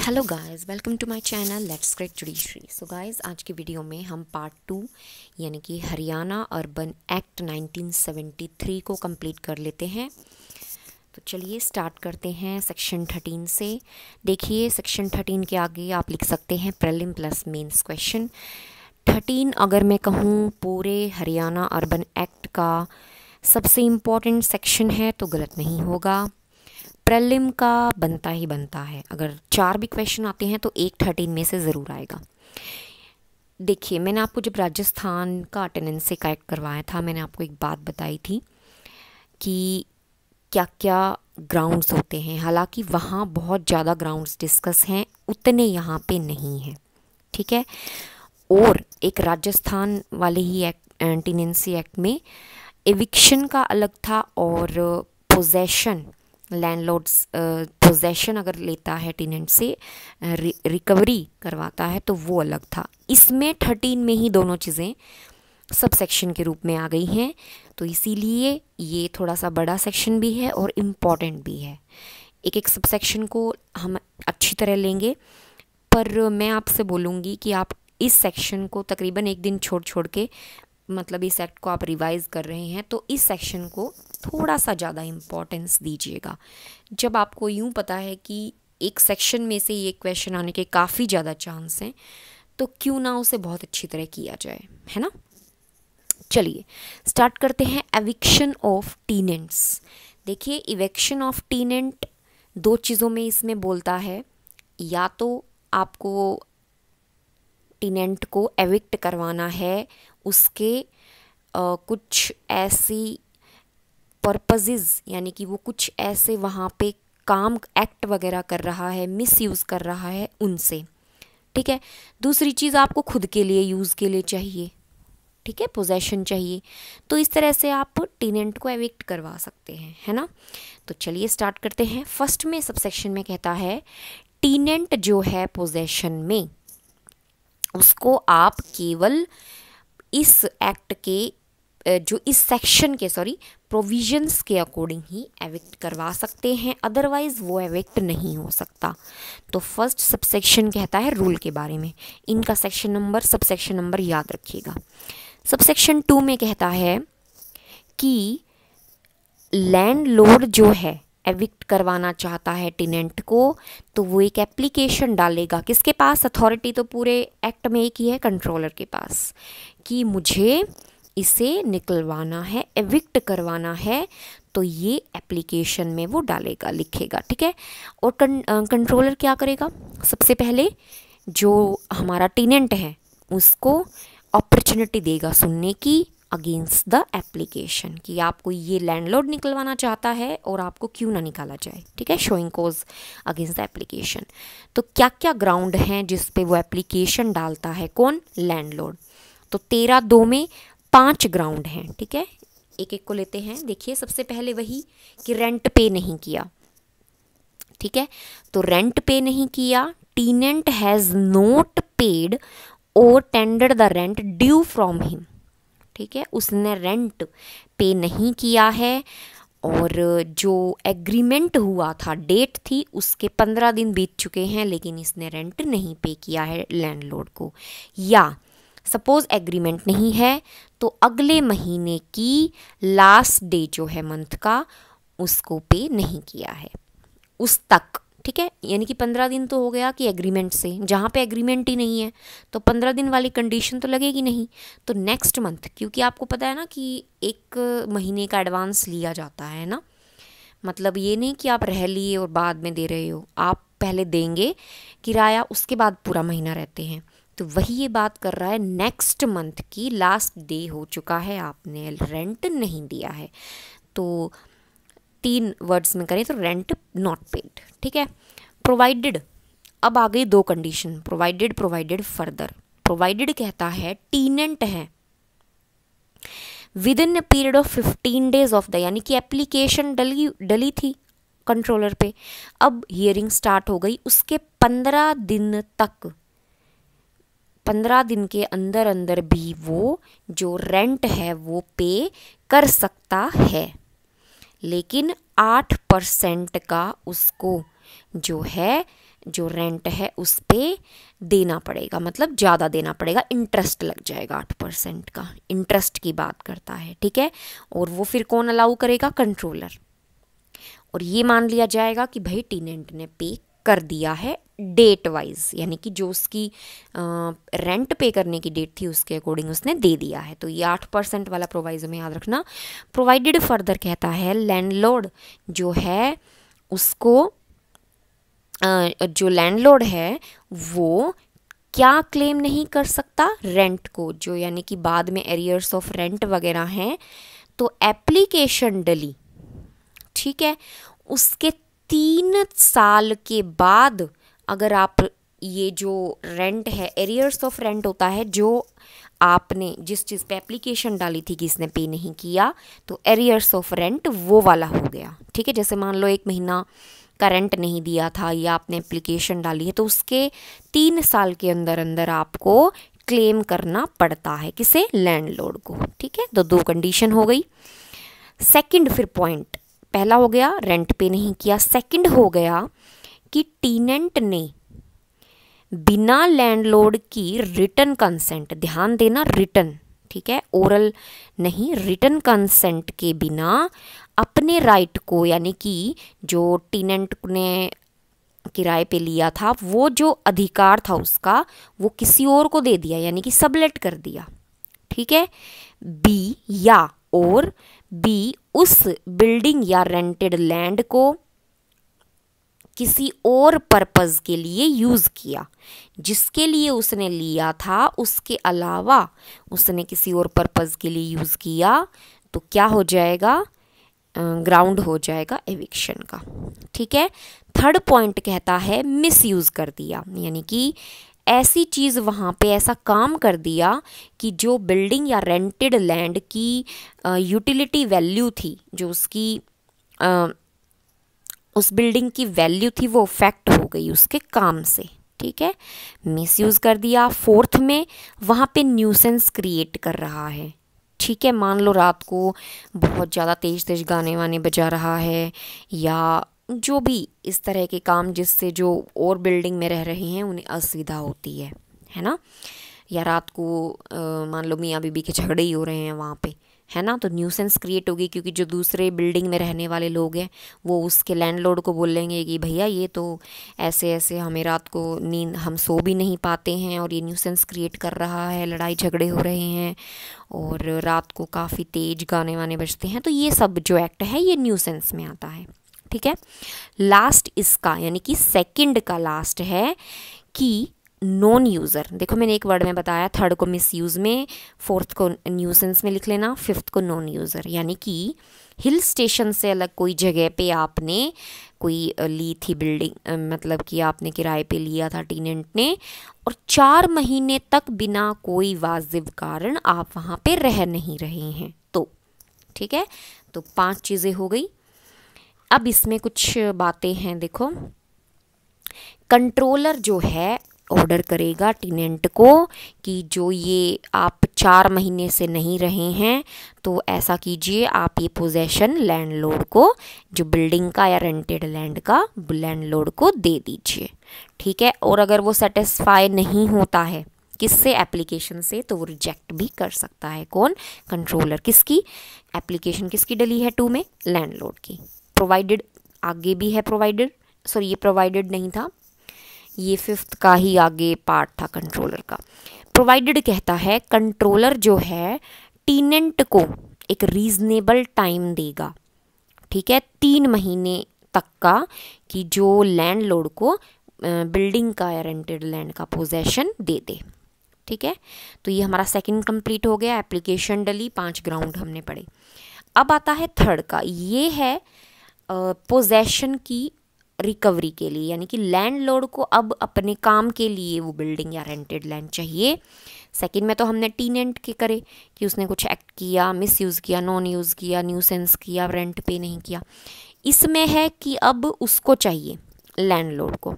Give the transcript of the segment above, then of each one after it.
hello guys welcome to my channel let's create judiciary so guys आज की video में हम पार्ट टू यानी कि हरियाणा अर्बन एक्ट 1973 को कंप्लीट कर लेते हैं तो चलिए स्टार्ट करते हैं सेक्शन 13 से देखिए सेक्शन 13 के आगे आप लिख सकते हैं प्रलिम प्लस मेंस क्वेश्चन 13 अगर मैं कहूँ पूरे हरियाणा अर्बन एक्ट का सबसे इम्पॉर्टेंट सेक्शन है तो गलत नहीं होगा प्रेलिम का बनता ही बनता है अगर चार भी क्वेश्चन आते हैं तो एक थर्टीन में से ज़रूर आएगा देखिए मैंने आपको जब राजस्थान का अटेंडेंस से कलेक्ट करवाया था मैंने आपको एक बात बताई थी कि क्या क्या ग्राउंड्स होते हैं हालांकि वहाँ बहुत ज़्यादा ग्राउंड्स डिस्कस हैं उतने यहाँ पे नहीं हैं ठीक है और एक राजस्थान वाले ही एक्ट एंटीनेंसी एक्ट में एविक्शन का अलग था और पोजेशन लैंडलॉर्ड्स पोजेशन uh, अगर लेता है टेनेंट से रिकवरी uh, करवाता है तो वो अलग था इसमें थर्टीन में ही दोनों चीज़ें सब सेक्शन के रूप में आ गई हैं तो इसीलिए ये थोड़ा सा बड़ा सेक्शन भी है और इम्पॉर्टेंट भी है एक एक सब सेक्शन को हम अच्छी तरह लेंगे पर मैं आपसे बोलूँगी कि आप इस सेक्शन को तकरीबन एक दिन छोड़ छोड़ के मतलब इस एक्ट को आप रिवाइज़ कर रहे हैं तो इस सेक्शन को थोड़ा सा ज़्यादा इम्पोर्टेंस दीजिएगा जब आपको यूँ पता है कि एक सेक्शन में से ये क्वेश्चन आने के काफ़ी ज़्यादा चांस हैं तो क्यों ना उसे बहुत अच्छी तरह किया जाए है ना चलिए स्टार्ट करते हैं एविक्शन ऑफ टीनेंट्स देखिए इवेक्शन ऑफ टीनेंट दो चीज़ों में इसमें बोलता है या तो आपको टीनेंट को एविक्ट करवाना है उसके आ, कुछ ऐसी पर्पजेज़ यानी कि वो कुछ ऐसे वहाँ पे काम एक्ट वगैरह कर रहा है मिस यूज़ कर रहा है उनसे ठीक है दूसरी चीज़ आपको खुद के लिए यूज़ के लिए चाहिए ठीक है पोजेशन चाहिए तो इस तरह से आप टीनेंट को एविक्ट करवा सकते हैं है ना तो चलिए स्टार्ट करते हैं फर्स्ट में सब सेक्शन में कहता है टीनेंट जो है पोजेशन में उसको आप केवल इस एक्ट के जो इस सेक्शन के सॉरी प्रोविजंस के अकॉर्डिंग ही एविक्ट करवा सकते हैं अदरवाइज वो एविक्ट नहीं हो सकता तो फर्स्ट सबसेक्शन कहता है रूल के बारे में इनका सेक्शन नंबर सबसेक्शन नंबर याद रखिएगा सबसेक्शन टू में कहता है कि लैंड जो है एविक्ट करवाना चाहता है टिनेंट को तो वो एक एप्लीकेशन डालेगा किसके पास अथॉरिटी तो पूरे एक्ट में एक ही है कंट्रोलर के पास कि मुझे इसे निकलवाना है एविक्ट करवाना है तो ये एप्लीकेशन में वो डालेगा लिखेगा ठीक है और कं, कंट्रोलर क्या करेगा सबसे पहले जो हमारा टीनेंट है उसको अपॉर्चुनिटी देगा सुनने की अगेंस्ट द एप्लीकेशन कि आपको ये लैंडलॉर्ड निकलवाना चाहता है और आपको क्यों ना निकाला जाए ठीक है showing cause against the application तो क्या क्या ग्राउंड हैं जिस पे वो एप्लीकेशन डालता है कौन लैंडलॉर्ड तो तेरह दो में पांच ग्राउंड हैं ठीक है एक एक को लेते हैं देखिए सबसे पहले वही कि रेंट पे नहीं किया ठीक है तो रेंट पे नहीं किया टीनेंट हैज़ नोट पेड और tender the rent due from him ठीक है उसने रेंट पे नहीं किया है और जो एग्रीमेंट हुआ था डेट थी उसके पंद्रह दिन बीत चुके हैं लेकिन इसने रेंट नहीं पे किया है लैंडलॉर्ड को या सपोज एग्रीमेंट नहीं है तो अगले महीने की लास्ट डे जो है मंथ का उसको पे नहीं किया है उस तक ठीक है यानी कि पंद्रह दिन तो हो गया कि एग्रीमेंट से जहाँ पे एग्रीमेंट ही नहीं है तो पंद्रह दिन वाली कंडीशन तो लगेगी नहीं तो नेक्स्ट मंथ क्योंकि आपको पता है ना कि एक महीने का एडवांस लिया जाता है ना मतलब ये नहीं कि आप रह लिए और बाद में दे रहे हो आप पहले देंगे किराया उसके बाद पूरा महीना रहते हैं तो वही ये बात कर रहा है नेक्स्ट मंथ की लास्ट डे हो चुका है आपने रेंट नहीं दिया है तो तीन वर्ड्स में करें तो रेंट नॉट पेड ठीक है प्रोवाइडेड अब आ गई दो condition provided provided further provided कहता है टीनेंट है within a period of fifteen days of the यानी कि एप्लीकेशन डली डली थी कंट्रोलर पे अब हियरिंग स्टार्ट हो गई उसके पंद्रह दिन तक पंद्रह दिन के अंदर अंदर भी वो जो रेंट है वो पे कर सकता है लेकिन आठ परसेंट का उसको जो है जो रेंट है उस पर देना पड़ेगा मतलब ज़्यादा देना पड़ेगा इंटरेस्ट लग जाएगा आठ परसेंट का इंटरेस्ट की बात करता है ठीक है और वो फिर कौन अलाउ करेगा कंट्रोलर और ये मान लिया जाएगा कि भाई टीनेंट ने पे कर दिया है डेट वाइज यानी कि जो उसकी रेंट पे करने की डेट थी उसके अकॉर्डिंग उसने दे दिया है तो ये आठ परसेंट वाला प्रोवाइज में याद रखना प्रोवाइडेड फर्दर कहता है लैंडलॉर्ड जो है उसको जो लैंडलॉर्ड है वो क्या क्लेम नहीं कर सकता रेंट को जो यानी कि बाद में एरियर्स ऑफ रेंट वगैरह हैं तो एप्लीकेशन डली ठीक है उसके तीन साल के बाद अगर आप ये जो रेंट है एरियर्स ऑफ रेंट होता है जो आपने जिस चीज़ पे एप्लीकेशन डाली थी कि इसने पे नहीं किया तो एरियर्स ऑफ रेंट वो वाला हो गया ठीक है जैसे मान लो एक महीना का रेंट नहीं दिया था या आपने एप्लीकेशन डाली है तो उसके तीन साल के अंदर अंदर आपको क्लेम करना पड़ता है किसे लैंडलॉर्ड को ठीक है तो दो कंडीशन हो गई सेकंड फिर पॉइंट पहला हो गया रेंट पे नहीं किया सेकंड हो गया कि टीनेंट ने बिना लैंडलॉर्ड की रिटर्न कंसेंट ध्यान देना रिटर्न ठीक है ओरल नहीं रिटर्न कंसेंट के बिना अपने राइट को यानी कि जो टीनेंट ने किराए पे लिया था वो जो अधिकार था उसका वो किसी और को दे दिया यानी कि सबलेट कर दिया ठीक है बी या और बी उस बिल्डिंग या रेंटेड लैंड को किसी और पर्पज़ के लिए यूज़ किया जिसके लिए उसने लिया था उसके अलावा उसने किसी और पर्पज़ के लिए यूज़ किया तो क्या हो जाएगा ग्राउंड हो जाएगा एविक्शन का ठीक है थर्ड पॉइंट कहता है मिसयूज़ कर दिया यानी कि ऐसी चीज़ वहाँ पे ऐसा काम कर दिया कि जो बिल्डिंग या रेंटेड लैंड की यूटिलिटी वैल्यू थी जो उसकी आ, उस बिल्डिंग की वैल्यू थी वो अफेक्ट हो गई उसके काम से ठीक है यूज़ कर दिया फोर्थ में वहाँ पे न्यूसेंस क्रिएट कर रहा है ठीक है मान लो रात को बहुत ज़्यादा तेज़ तेज़ गाने वाने बजा रहा है या जो भी इस तरह के काम जिससे जो और बिल्डिंग में रह रहे हैं उन्हें असुविधा होती है है ना या रात को मान लो मियाँ बीबी के झगड़े ही हो रहे हैं वहाँ पे है ना तो न्यूसेंस क्रिएट होगी क्योंकि जो दूसरे बिल्डिंग में रहने वाले लोग हैं वो उसके लैंडलॉर्ड को बोलेंगे कि भैया ये तो ऐसे ऐसे हमें रात को नींद हम सो भी नहीं पाते हैं और ये न्यूसेंस क्रिएट कर रहा है लड़ाई झगड़े हो रहे हैं और रात को काफ़ी तेज गाने वाने बजते हैं तो ये सब जो एक्ट है ये न्यूसेंस में आता है ठीक है लास्ट इसका यानी कि सेकंड का लास्ट है कि नॉन यूज़र देखो मैंने एक वर्ड में बताया थर्ड को मिस यूज़ में फोर्थ को न्यूसेंस में लिख लेना फिफ्थ को नॉन यूज़र यानी कि हिल स्टेशन से अलग कोई जगह पे आपने कोई ली थी बिल्डिंग मतलब कि आपने किराए पे लिया था टीनेंट ने और चार महीने तक बिना कोई वाजिब कारण आप वहाँ पे रह नहीं रहे हैं तो ठीक है तो पांच चीज़ें हो गई अब इसमें कुछ बातें हैं देखो कंट्रोलर जो है ऑर्डर करेगा टीनेंट को कि जो ये आप चार महीने से नहीं रहे हैं तो ऐसा कीजिए आप ये पोजेशन लैंडलॉर्ड को जो बिल्डिंग का या रेंटेड लैंड का लैंडलॉर्ड को दे दीजिए ठीक है और अगर वो सेटिस्फाई नहीं होता है किससे एप्लीकेशन से तो वो रिजेक्ट भी कर सकता है कौन कंट्रोलर किसकी एप्लीकेशन किसकी डली है टू में लैंडलॉर्ड की प्रोवाइडेड आगे भी है प्रोवाइडेड सॉरी ये प्रोवाइडेड नहीं था ये फिफ्थ का ही आगे पार्ट था कंट्रोलर का प्रोवाइडेड कहता है कंट्रोलर जो है टीनेंट को एक रीजनेबल टाइम देगा ठीक है तीन महीने तक का कि जो लोड को बिल्डिंग का या रेंटेड लैंड का पोजेशन दे दे ठीक है तो ये हमारा सेकंड कंप्लीट हो गया एप्लीकेशन डली पांच ग्राउंड हमने पढ़े अब आता है थर्ड का ये है पोजेशन की रिकवरी के लिए यानी कि लैंडलॉर्ड को अब अपने काम के लिए वो बिल्डिंग या रेंटेड लैंड चाहिए सेकंड में तो हमने टीनेंट के करे कि उसने कुछ एक्ट किया मिस यूज़ किया नॉन यूज़ किया न्यूसेंस किया रेंट पे नहीं किया इसमें है कि अब उसको चाहिए लैंडलॉर्ड को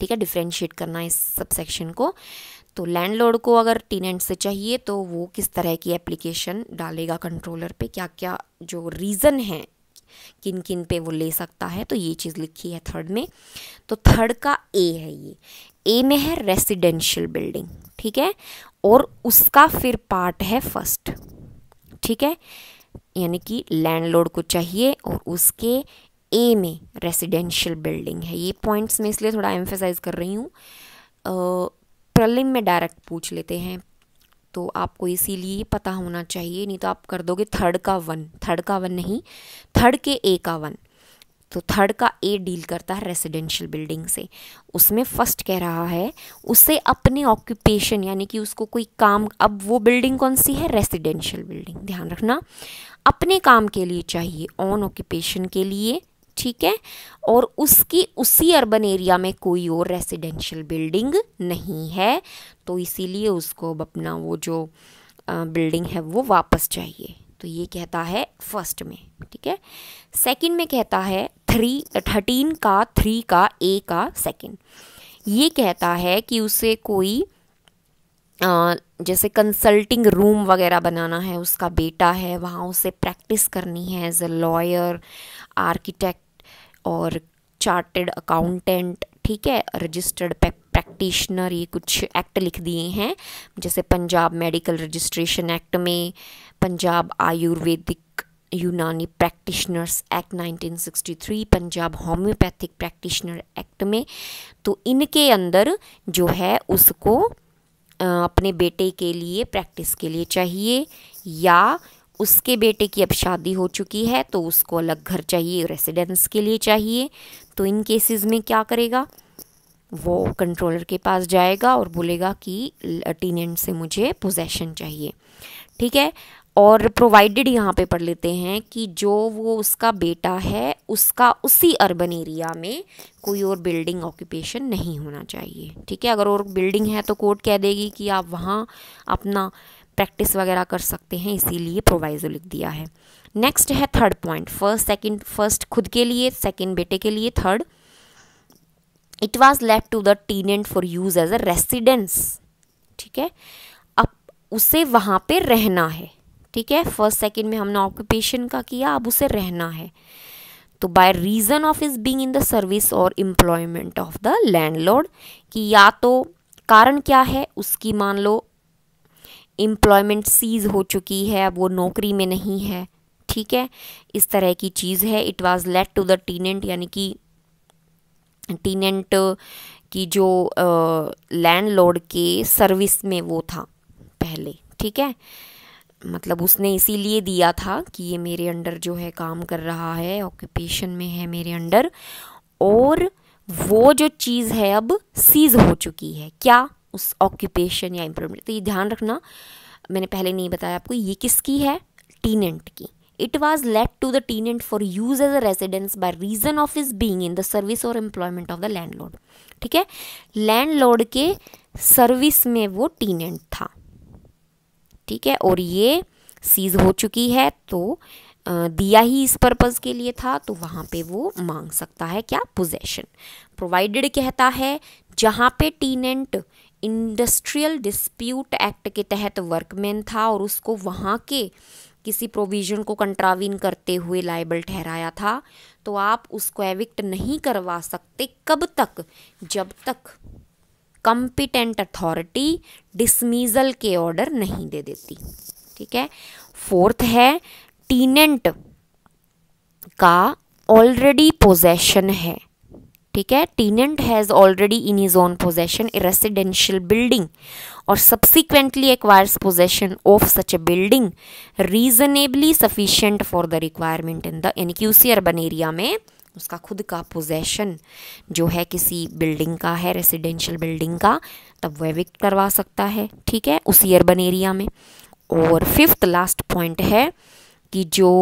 ठीक है डिफ्रेंशिएट करना इस सब सेक्शन को तो लैंडलॉर्ड को अगर टीनेंट से चाहिए तो वो किस तरह की एप्लीकेशन डालेगा कंट्रोलर पे क्या क्या जो रीज़न है किन किन पे वो ले सकता है तो ये चीज़ लिखी है थर्ड में तो थर्ड का ए है ये ए में है रेसिडेंशियल बिल्डिंग ठीक है और उसका फिर पार्ट है फर्स्ट ठीक है यानी कि लैंडलॉर्ड को चाहिए और उसके ए में रेसिडेंशियल बिल्डिंग है ये पॉइंट्स में इसलिए थोड़ा एम्फेसाइज कर रही हूँ प्रलिम में डायरेक्ट पूछ लेते हैं तो आपको इसीलिए पता होना चाहिए नहीं तो आप कर दोगे थर्ड का वन थर्ड का वन नहीं थर्ड के ए का वन तो थर्ड का ए डील करता है रेसिडेंशियल बिल्डिंग से उसमें फर्स्ट कह रहा है उससे अपने ऑक्यूपेशन यानी कि उसको कोई काम अब वो बिल्डिंग कौन सी है रेसिडेंशियल बिल्डिंग ध्यान रखना अपने काम के लिए चाहिए ऑन ऑक्यूपेशन के लिए ठीक है और उसकी उसी अर्बन एरिया में कोई और रेसिडेंशियल बिल्डिंग नहीं है तो इसीलिए उसको अब अपना वो जो बिल्डिंग है वो वापस चाहिए तो ये कहता है फर्स्ट में ठीक है सेकंड में कहता है थ्री थर्टीन का थ्री का ए का सेकंड ये कहता है कि उसे कोई आ, जैसे कंसल्टिंग रूम वगैरह बनाना है उसका बेटा है वहाँ उसे प्रैक्टिस करनी है एज अ लॉयर आर्किटेक्ट और चार्टेड अकाउंटेंट ठीक है रजिस्टर्ड प्रैक्टिशनर ये कुछ एक्ट लिख दिए हैं जैसे पंजाब मेडिकल रजिस्ट्रेशन एक्ट में Punjab Ayurvedic Unani practitioners act 1963 Punjab homoeopathic practitioner act में तो इनके अंदर जो है उसको अपने बेटे के लिए प्रैक्टिस के लिए चाहिए या उसके बेटे की अब शादी हो चुकी है तो उसको अलग घर चाहिए रेसिडेंस के लिए चाहिए तो इन केसेस में क्या करेगा वो कंट्रोलर के पास जाएगा और बोलेगा कि टीनेंट से मुझे पोजेशन चाहिए ठीक है और प्रोवाइडेड यहाँ पे पढ़ लेते हैं कि जो वो उसका बेटा है उसका उसी अर्बन एरिया में कोई और बिल्डिंग ऑक्यूपेशन नहीं होना चाहिए ठीक है अगर और बिल्डिंग है तो कोर्ट कह देगी कि आप वहाँ अपना प्रैक्टिस वगैरह कर सकते हैं इसीलिए प्रोवाइजो लिख दिया है नेक्स्ट है third point first second first खुद के लिए सेकंड बेटे के लिए third it was left to the tenant for use as a residence ठीक है अब उसे वहाँ पे रहना है ठीक है फर्स्ट सेकंड में हमने ऑक्यूपेशन का किया अब उसे रहना है तो by reason of his being in the service और एम्प्लॉयमेंट ऑफ द लैंड कि या तो कारण क्या है उसकी मान लो एम्प्लॉयमेंट सीज हो चुकी है अब वो नौकरी में नहीं है ठीक है इस तरह की चीज़ है it was let to the tenant यानी कि टीनेंट की जो लैंडलॉर्ड के सर्विस में वो था पहले ठीक है मतलब उसने इसीलिए दिया था कि ये मेरे अंडर जो है काम कर रहा है ऑक्यूपेशन में है मेरे अंडर और वो जो चीज़ है अब सीज हो चुकी है क्या उस ऑक्यूपेशन या एम्प्लॉयमेंट तो ये ध्यान रखना मैंने पहले नहीं बताया आपको ये किसकी है टीनेंट की was let to the tenant for use as a residence by reason of his being in the service और employment of the landlord ठीक है लैंडलॉर्ड के सर्विस में वो टीनेंट था ठीक है और ये सीज हो चुकी है तो दिया ही इस पर्पज़ के लिए था तो वहाँ पे वो मांग सकता है क्या पोजेशन प्रोवाइडेड कहता है जहाँ पे टीनेंट इंडस्ट्रियल डिस्प्यूट एक्ट के तहत वर्कमैन था और उसको वहाँ के किसी प्रोविज़न को कंट्रावीन करते हुए लाइबल ठहराया था तो आप उसको एविक्ट नहीं करवा सकते कब तक जब तक कंपिटेंट अथॉरिटी डिसमीजल के ऑर्डर नहीं दे देती ठीक है फोर्थ है टीनेंट का ऑलरेडी पोजेशन है ठीक है tenant has already in his own possession a residential building और subsequently acquires possession of such a building reasonably sufficient for the requirement in the यानी कि उसी अर्बन एरिया में उसका खुद का पोजेशन जो है किसी बिल्डिंग का है रेसिडेंशियल बिल्डिंग का तब वह विक्ट करवा सकता है ठीक है उसी अर्बन एरिया में और फिफ्थ लास्ट पॉइंट है कि जो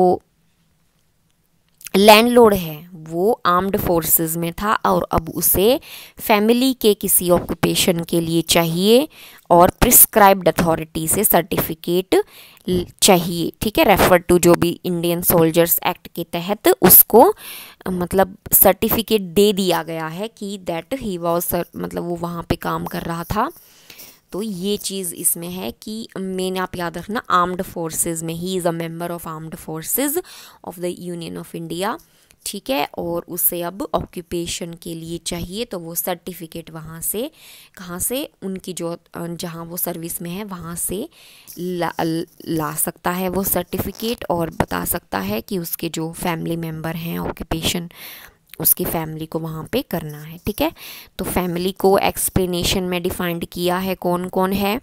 लैंडलॉर्ड है वो आर्म्ड फोर्सेस में था और अब उसे फैमिली के किसी ऑक्यूपेशन के लिए चाहिए और प्रिस्क्राइब्ड अथॉरिटी से सर्टिफिकेट चाहिए ठीक है रेफर टू जो भी इंडियन सोल्जर्स एक्ट के तहत उसको मतलब सर्टिफिकेट दे दिया गया है कि दैट ही वॉज मतलब वो वहाँ पे काम कर रहा था तो ये चीज़ इसमें है कि मेन आप याद रखना आर्म्ड फोर्सेस में ही is a member of armed forces of the union of India ठीक है और उसे अब ऑक्यूपेशन के लिए चाहिए तो वो सर्टिफिकेट वहाँ से कहाँ से उनकी जो जहाँ वो सर्विस में है वहाँ से ला ला सकता है वो सर्टिफिकेट और बता सकता है कि उसके जो फैमिली मेम्बर हैं ऑक्यूपेशन उसकी फैमिली को वहाँ पे करना है ठीक है तो फैमिली को एक्सप्लेनेशन में डिफाइंड किया है कौन कौन है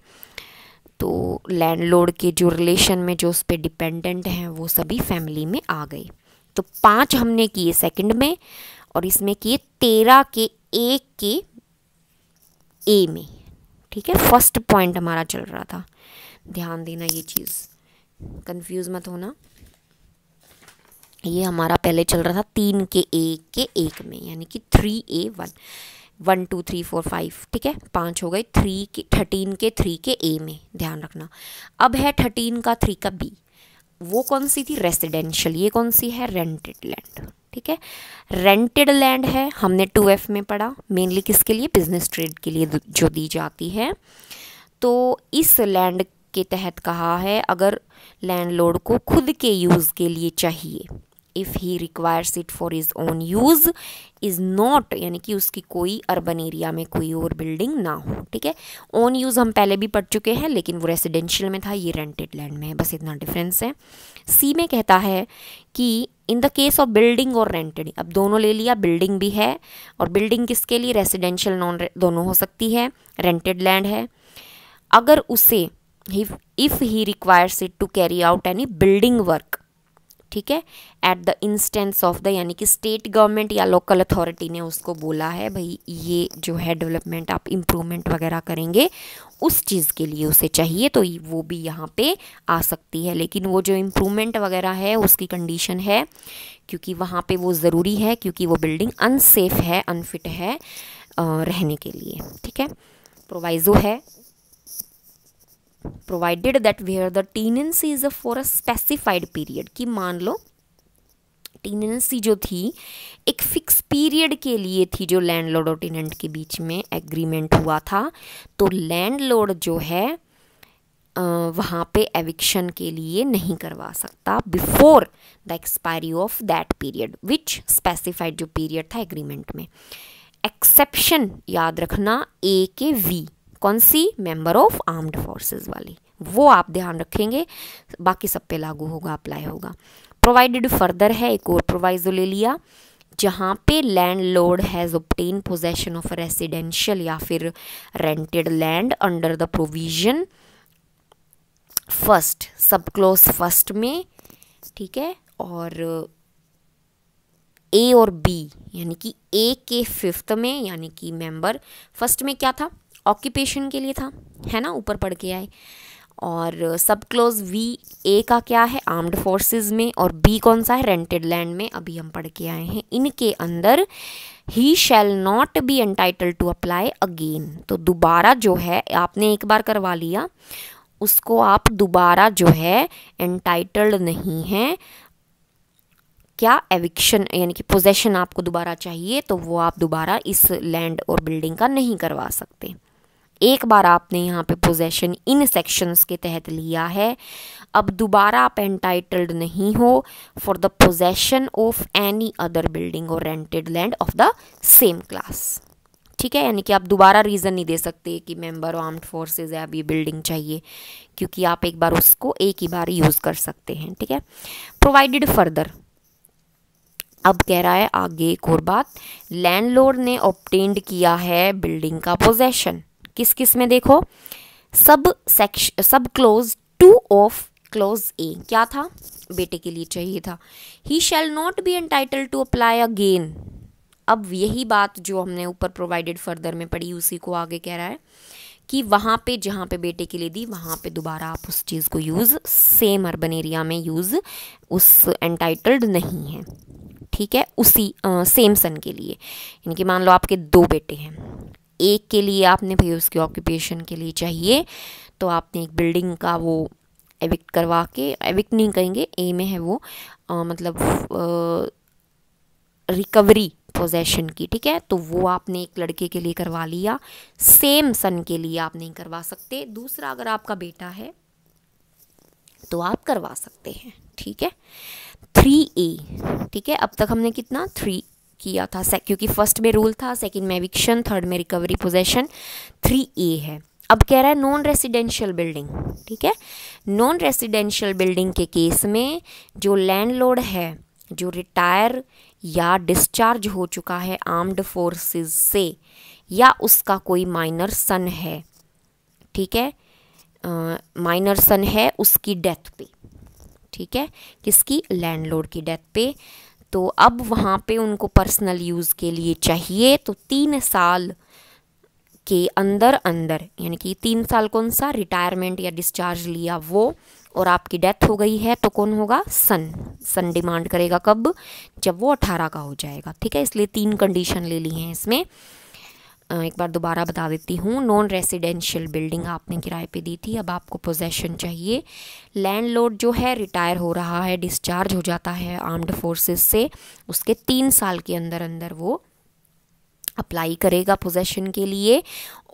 तो लैंडलॉर्ड के जो रिलेशन में जो उस पर डिपेंडेंट हैं वो सभी फैमिली में आ गए तो पाँच हमने किए सेकंड में और इसमें किए तेरह के एक के ए में ठीक है फर्स्ट पॉइंट हमारा चल रहा था ध्यान देना ये चीज़ कन्फ्यूज़ मत होना ये हमारा पहले चल रहा था तीन के एक के एक में यानी कि three A one one two three four five ठीक है पाँच हो गई थ्री के थर्टीन के थ्री के ए में ध्यान रखना अब है थर्टीन का थ्री का बी वो कौन सी थी रेसिडेंशियल ये कौन सी है रेंटेड लैंड ठीक है रेंटेड लैंड है हमने टू एफ में पढ़ा मेनली किसके लिए बिजनेस ट्रेड के लिए जो दी जाती है तो इस लैंड के तहत कहा है अगर लोड को खुद के यूज़ के लिए चाहिए if he requires it for his own use is not यानी कि उसकी कोई अर्बन एरिया में कोई और बिल्डिंग ना हो ठीक है ओन यूज़ हम पहले भी पढ़ चुके हैं लेकिन वो रेसिडेंशियल में था ये रेंटेड लैंड में है बस इतना डिफरेंस है सी में कहता है कि in the case of building और रेंटेड अब दोनों ले लिया बिल्डिंग भी है और बिल्डिंग किसके लिए रेसिडेंशियल नॉन दोनों हो सकती है रेंटेड लैंड है अगर उसे if he requires it to carry out any building work ठीक है at the instance of the यानी कि स्टेट गवर्नमेंट या लोकल अथॉरिटी ने उसको बोला है भाई ये जो है डेवलपमेंट आप इम्प्रूवमेंट वगैरह करेंगे उस चीज़ के लिए उसे चाहिए तो वो भी यहाँ पे आ सकती है लेकिन वो जो इम्प्रूवमेंट वगैरह है उसकी कंडीशन है क्योंकि वहाँ पे वो ज़रूरी है क्योंकि वो बिल्डिंग अनसेफ है अनफिट है रहने के लिए ठीक है प्रोवाइज़ो है provided that where the tenancy is for a specified period कि मान लो टीनेंसी जो थी एक फिक्स पीरियड के लिए थी जो लैंडलॉर्ड और टीनेंट के बीच में एग्रीमेंट हुआ था तो लैंडलॉर्ड जो है वहाँ पे एविक्शन के लिए नहीं करवा सकता before the expiry of that period which specified जो पीरियड था एग्रीमेंट में एक्सेप्शन याद रखना ए के वी कौन सी मेंबर ऑफ आर्म्ड फोर्सेस वाली वो आप ध्यान रखेंगे बाकी सब पे लागू होगा अप्लाई होगा प्रोवाइडेड फर्दर है एक और प्रोवाइजो ले लिया जहाँ पे landlord has obtain possession of residential या फिर rented land under the provision first sub clause first में ठीक है और ए और बी यानी कि ए के फिफ्थ में यानी कि मेंबर फर्स्ट में क्या था ऑक्यूपेशन के लिए था है ना ऊपर पढ़ के आए और सब क्लोज वी ए का क्या है आर्म्ड फोर्सेस में और बी कौन सा है रेंटेड लैंड में अभी हम पढ़ के आए हैं इनके अंदर ही shall not be entitle to apply again तो दोबारा जो है आपने एक बार करवा लिया उसको आप दोबारा जो है एंटाइटल्ड नहीं हैं क्या एविक्शन यानी कि पोजेशन आपको दोबारा चाहिए तो वो आप दोबारा इस लैंड और बिल्डिंग का नहीं करवा सकते एक बार आपने यहाँ पे पोजेशन इन सेक्शंस के तहत लिया है अब दोबारा आप एंटाइटल्ड नहीं हो for the possession of any other building और rented land of the same class ठीक है यानी कि आप दोबारा रीज़न नहीं दे सकते कि मेंबर आर्म्ड फोर्सेज है अब ये बिल्डिंग चाहिए क्योंकि आप एक बार उसको एक ही बार यूज़ कर सकते हैं ठीक है प्रोवाइडेड फर्दर अब कह रहा है आगे एक और बात लैंडलॉर्ड ने ऑप्टेंड किया है बिल्डिंग का पोजेशन किस किस में देखो sub section sub clause two of clause A क्या था बेटे के लिए चाहिए था he shall not be entitle to apply again अब यही बात जो हमने ऊपर प्रोवाइडेड फर्दर में पढ़ी उसी को आगे कह रहा है कि वहाँ पे जहाँ पे बेटे के लिए दी वहाँ पे दोबारा आप उस चीज़ को यूज़ सेम अर्बन एरिया में यूज़ उस एंटाइटल्ड नहीं है ठीक है उसी आ, सेम सन के लिए यानी कि मान लो आपके दो बेटे हैं एक के लिए आपने भाई उसके ऑक्यूपेशन के लिए चाहिए तो आपने एक बिल्डिंग का वो एविक्ट करवा के एविक्ट नहीं कहेंगे ए में है वो आ, मतलब रिकवरी पोजेशन की ठीक है तो वो आपने एक लड़के के लिए करवा लिया सेम सन के लिए आप नहीं करवा सकते दूसरा अगर आपका बेटा है तो आप करवा सकते हैं ठीक है थ्री ए ठीक है अब तक हमने कितना थ्री किया था क्योंकि फर्स्ट में रूल था सेकंड में एविक्शन थर्ड में रिकवरी पोजेशन थ्री ए है अब कह रहा है नॉन रेसिडेंशियल बिल्डिंग ठीक है नॉन रेसिडेंशियल बिल्डिंग के केस में जो लैंडलॉर्ड है जो रिटायर या डिस्चार्ज हो चुका है आर्म्ड फोर्सेस से या उसका कोई माइनर सन है ठीक है माइनर सन है उसकी डेथ पे ठीक है किसकी लैंडलॉर्ड की डेथ पे तो अब वहाँ पे उनको पर्सनल यूज़ के लिए चाहिए तो तीन साल के अंदर अंदर यानी कि तीन साल कौन सा रिटायरमेंट या डिस्चार्ज लिया वो और आपकी डेथ हो गई है तो कौन होगा सन सन डिमांड करेगा कब जब वो अठारह का हो जाएगा ठीक है इसलिए तीन कंडीशन ले ली हैं इसमें एक बार दोबारा बता देती हूँ नॉन रेसिडेंशियल बिल्डिंग आपने किराए पे दी थी अब आपको पोजेशन चाहिए लैंडलॉर्ड जो है रिटायर हो रहा है डिस्चार्ज हो जाता है आर्म्ड फोर्सेस से उसके तीन साल के अंदर अंदर वो अप्लाई करेगा पोजेशन के लिए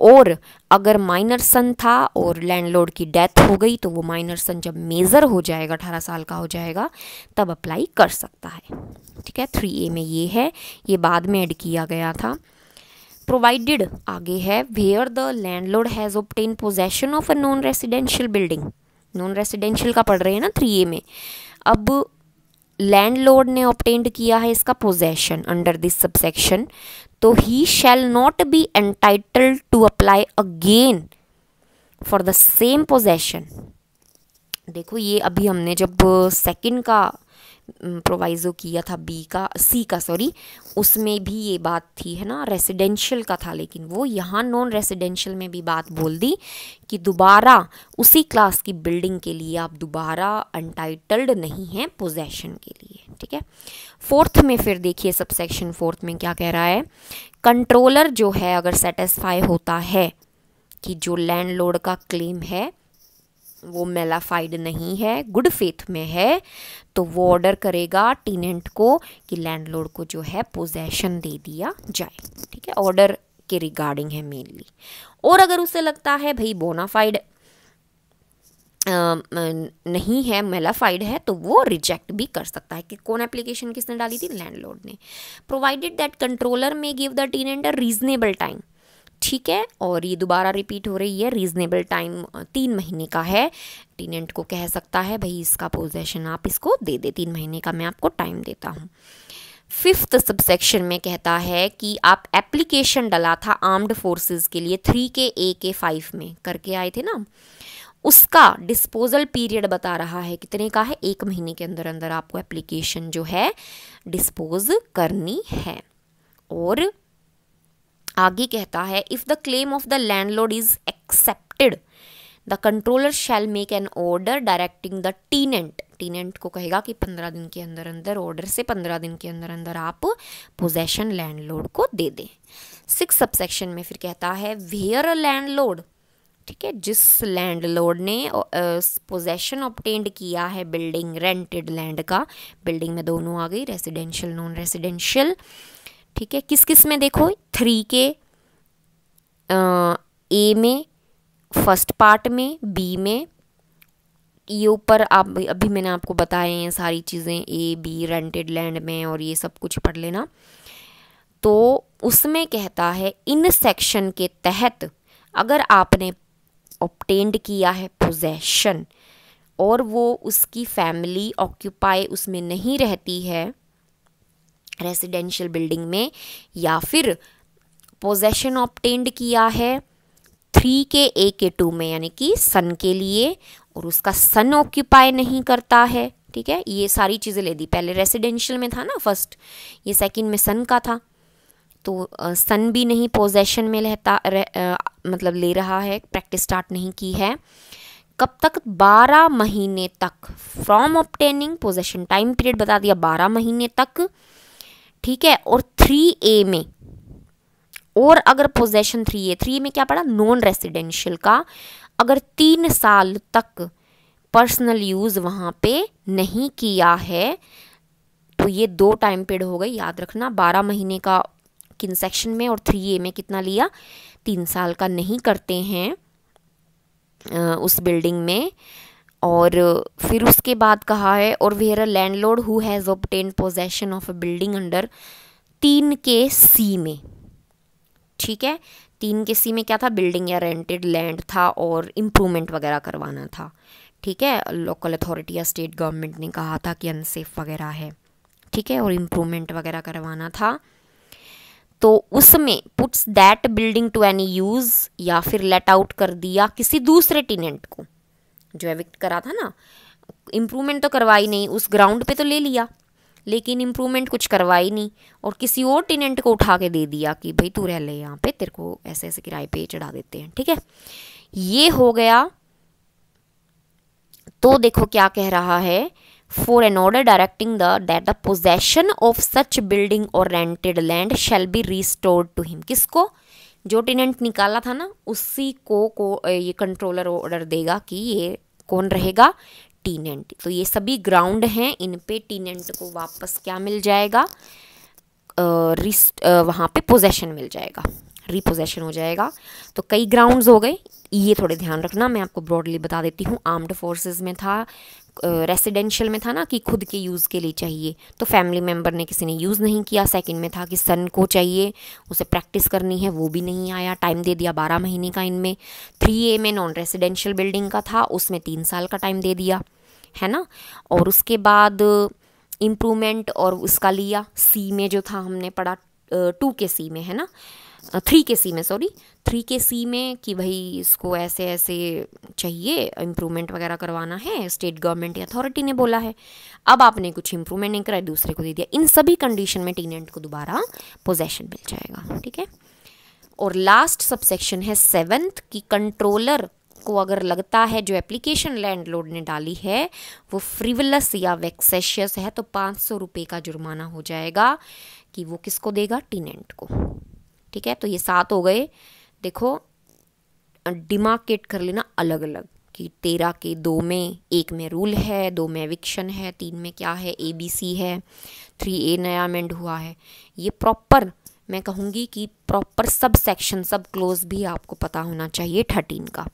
और अगर माइनर सन था और लैंडलॉर्ड की डेथ हो गई तो वो माइनर सन जब मेज़र हो जाएगा अठारह साल का हो जाएगा तब अप्लाई कर सकता है ठीक है थ्री ए में ये है ये बाद में ऐड किया गया था प्रोवाइडेड आगे है the landlord has obtain possession of a non residential building non residential का पढ़ रहे हैं ना थ्री ए में अब लैंडलॉर्ड ने ऑप्टेंड किया है इसका पोजेशन अंडर दिस सबसेक्शन तो he shall not be entitle to apply again for the same possession देखो ये अभी हमने जब सेकेंड का प्रोवाइज़ो किया था बी का सी का सॉरी उसमें भी ये बात थी है ना रेसिडेंशियल का था लेकिन वो यहाँ नॉन रेसिडेंशियल में भी बात बोल दी कि दोबारा उसी क्लास की बिल्डिंग के लिए आप दोबारा अनटाइटल्ड नहीं हैं पोजेशन के लिए ठीक है फोर्थ में फिर देखिए सब सेक्शन फोर्थ में क्या कह रहा है कंट्रोलर जो है अगर सेटिस्फाई होता है कि जो लैंड का क्लेम है वो मेलाफाइड नहीं है गुड फेथ में है तो वो ऑर्डर करेगा टीनेंट को कि लैंडलॉर्ड को जो है पोजेशन दे दिया जाए ठीक है ऑर्डर के रिगार्डिंग है मेनली और अगर उसे लगता है भाई बोनाफाइड नहीं है मेलाफाइड है तो वो रिजेक्ट भी कर सकता है कि कौन एप्लीकेशन किसने डाली थी लैंडलॉर्ड ने provided that controller may give the tenant a reasonable time ठीक है और ये दोबारा रिपीट हो रही है रीजनेबल टाइम तीन महीने का है टीनेंट को कह सकता है भाई इसका पोजेशन आप इसको दे दे तीन महीने का मैं आपको टाइम देता हूँ फिफ्थ सबसेक्शन में कहता है कि आप एप्लीकेशन डाला था आर्म्ड फोर्सेस के लिए थ्री के ए के फाइव में करके आए थे ना उसका डिस्पोजल पीरियड बता रहा है कितने का है एक महीने के अंदर अंदर आपको एप्लीकेशन जो है डिस्पोज करनी है और आगे कहता है if the claim of the landlord is accepted the controller shall make an order directing the tenant tenant को कहेगा कि पंद्रह दिन के अंदर अंदर ऑर्डर से पंद्रह दिन के अंदर अंदर आप पोजेशन लैंडलॉर्ड को दे दें सिक्स सबसेक्शन में फिर कहता है वेयर अ लैंडलॉर्ड ठीक है जिस लैंडलॉर्ड ने पोजेशन ऑप्टेंड किया है बिल्डिंग रेंटेड लैंड का बिल्डिंग में दोनों आ गई रेसिडेंशियल नॉन रेसिडेंशियल ठीक है किस किस में देखो थ्री के ए में फर्स्ट पार्ट में बी में ये ऊपर आप अभी मैंने आपको बताए हैं सारी चीज़ें ए बी रेंटेड लैंड में और ये सब कुछ पढ़ लेना तो उसमें कहता है इन सेक्शन के तहत अगर आपने ऑप्टेंड किया है पोजेशन और वो उसकी फैमिली ऑक्यूपाई उसमें नहीं रहती है रेजिडेंशियल बिल्डिंग में या फिर पोजेशन ऑप्टेंड किया है थ्री के ए के टू में यानी कि सन के लिए और उसका सन ऑक्यूपाई नहीं करता है ठीक है ये सारी चीज़ें ले दी पहले रेजिडेंशियल में था ना फर्स्ट ये सेकंड में सन का था तो सन भी नहीं पोजेशन में रहता रह, मतलब ले रहा है प्रैक्टिस स्टार्ट नहीं की है कब तक 12 महीने तक from obtaining possession time period बता दिया 12 महीने तक ठीक है और थ्री ए में और अगर पोजेशन थ्री ए थ्री में क्या पड़ा नॉन रेसिडेंशियल का अगर तीन साल तक पर्सनल यूज वहाँ पे नहीं किया है तो ये दो टाइम पीरियड हो गई याद रखना बारह महीने का किन सेक्शन में और थ्री ए में कितना लिया तीन साल का नहीं करते हैं उस बिल्डिंग में और फिर उसके बाद कहा है और where a landlord who has obtain possession of a building under तीन के सी में ठीक है तीन के सी में क्या था बिल्डिंग या रेंटेड लैंड था और इम्प्रूवमेंट वगैरह करवाना था ठीक है लोकल अथॉरिटी या स्टेट गवर्नमेंट ने कहा था कि अनसेफ वगैरह है ठीक है और इम्प्रूवमेंट वगैरह करवाना था तो उसमें puts that building to any use या फिर लेट आउट कर दिया किसी दूसरे टीनेंट को एविक्ट करा था ना इम्प्रूवमेंट तो करवाई नहीं उस ग्राउंड पे तो ले लिया लेकिन इम्प्रूवमेंट कुछ करवाई नहीं और किसी और टेनेंट को उठा के दे दिया कि भाई तू रह ले यहाँ पे तेरे को ऐसे ऐसे किराए पे चढ़ा देते हैं ठीक है ये हो गया तो देखो क्या कह रहा है for an order directing the that the possession of such building और rented land shall be restored to him किसको जो टेनेंट निकाला था ना उसी को को ये कंट्रोलर ऑर्डर देगा कि ये कौन रहेगा टीनेंट तो ये सभी ग्राउंड हैं इन पे टीनेंट को वापस क्या मिल जाएगा रिस्ट वहाँ पे पोजेशन मिल जाएगा रिपोजेशन हो जाएगा तो कई ग्राउंड्स हो गए ये थोड़े ध्यान रखना मैं आपको ब्रॉडली बता देती हूँ आर्म्ड फोर्सेस में था रेसिडेंशियल में था ना कि खुद के यूज़ के लिए चाहिए तो फैमिली मेम्बर ने किसी ने यूज़ नहीं किया सेकंड में था कि सन को चाहिए उसे प्रैक्टिस करनी है वो भी नहीं आया टाइम दे दिया बारह महीने का इनमें थ्री ए में नॉन रेसिडेंशियल बिल्डिंग का था उसमें तीन साल का टाइम दे दिया है ना और उसके बाद इम्प्रूवमेंट और उसका लिया सी में जो था हमने पढ़ा टू के सी में है ना थ्री के सी में सॉरी थ्री के सी में कि भाई इसको ऐसे ऐसे चाहिए इम्प्रूवमेंट वगैरह करवाना है स्टेट गवर्नमेंट या अथॉरिटी ने बोला है अब आपने कुछ इम्प्रूवमेंट नहीं कराया दूसरे को दे दिया इन सभी कंडीशन में टीनेंट को दोबारा पोजेशन मिल जाएगा ठीक है और लास्ट सबसेक्शन है सेवन्थ कि कंट्रोलर को अगर लगता है जो एप्लीकेशन लैंडलॉर्ड ने डाली है वो फ्रिवलस या वैक्सेशियस है तो पाँच सौ रुपये का जुर्माना हो जाएगा कि वो किसको देगा टीनेंट को ठीक है तो ये सात हो गए देखो डिमार्केट कर लेना अलग अलग कि तेरह के दो में एक में रूल है दो में एविक्शन है तीन में क्या है ए बी सी है थ्री ए नया अमेंड हुआ है ये प्रॉपर मैं कहूँगी कि प्रॉपर सब सेक्शन सब क्लोज भी आपको पता होना चाहिए थर्टीन का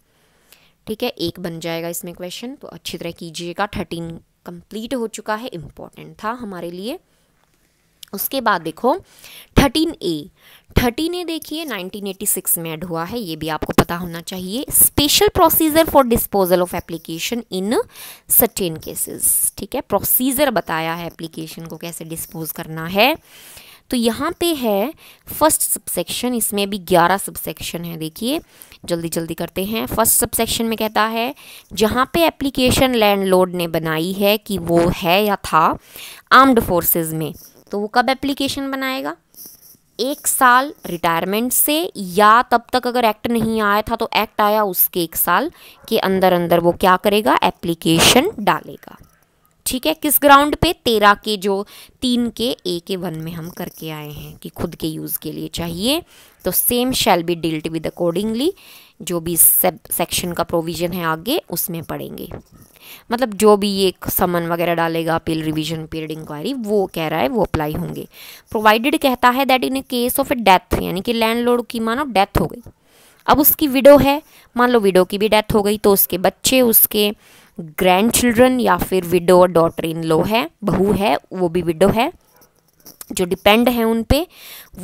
ठीक है एक बन जाएगा इसमें क्वेश्चन तो अच्छी तरह कीजिएगा थर्टीन कंप्लीट हो चुका है इम्पॉर्टेंट था हमारे लिए उसके बाद देखो थर्टीन ए थर्टीन ए देखिए 1986 में एड हुआ है ये भी आपको पता होना चाहिए special procedure for disposal of application in certain cases ठीक है प्रोसीजर बताया है एप्लीकेशन को कैसे डिस्पोज करना है तो यहाँ पे है फर्स्ट सबसेक्शन इसमें भी ग्यारह सबसेक्शन है देखिए जल्दी जल्दी करते हैं फर्स्ट सबसेक्शन में कहता है जहाँ पे एप्लीकेशन लैंडलॉर्ड ने बनाई है कि वो है या था आर्म्ड फोर्सेस में तो वो कब एप्लीकेशन बनाएगा एक साल रिटायरमेंट से या तब तक अगर एक्ट नहीं आया था तो एक्ट आया उसके एक साल के अंदर अंदर वो क्या करेगा एप्लीकेशन डालेगा ठीक है किस ग्राउंड पे तेरह के जो तीन के ए के वन में हम करके आए हैं कि खुद के यूज़ के लिए चाहिए तो same shall be dealt with accordingly जो भी सब सेक्शन का प्रोविज़न है आगे उसमें पढ़ेंगे मतलब जो भी ये समन वगैरह डालेगा अपील रिवीजन पीरियड इंक्वायरी वो कह रहा है वो अप्लाई होंगे प्रोवाइडेड कहता है that in case of a death यानी कि लैंडलॉर्ड की मानो डेथ हो गई अब उसकी विडो है मान लो विडो की भी डेथ हो गई तो उसके बच्चे उसके ग्रैंड चिल्ड्रन या फिर विडो और डॉटर इन लो है बहू है वो भी विडो है जो डिपेंड है उन पे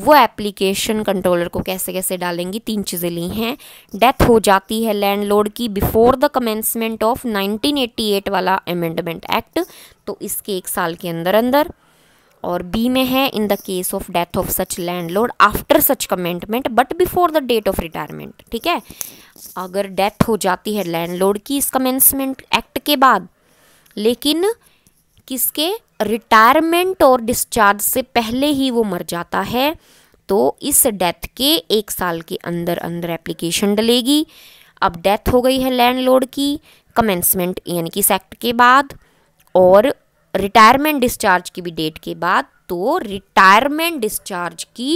वो एप्लीकेशन कंट्रोलर को कैसे कैसे डालेंगी तीन चीज़ें ली हैं डेथ हो जाती है लोड की बिफोर द कमेंसमेंट ऑफ 1988 वाला अमेंडमेंट एक्ट तो इसके एक साल के अंदर अंदर और बी में है in the case of death of such lord after such commencement but before the date of retirement ठीक है अगर डेथ हो जाती है लैंडलॉर्ड की इस कमेंसमेंट एक्ट के बाद लेकिन किसके रिटायरमेंट और डिस्चार्ज से पहले ही वो मर जाता है तो इस डेथ के एक साल के अंदर अंदर एप्लीकेशन डलेगी अब डेथ हो गई है लैंडलॉर्ड की कमेंसमेंट यानी कि सेक्ट के बाद और रिटायरमेंट डिस्चार्ज की भी डेट के बाद तो रिटायरमेंट डिस्चार्ज की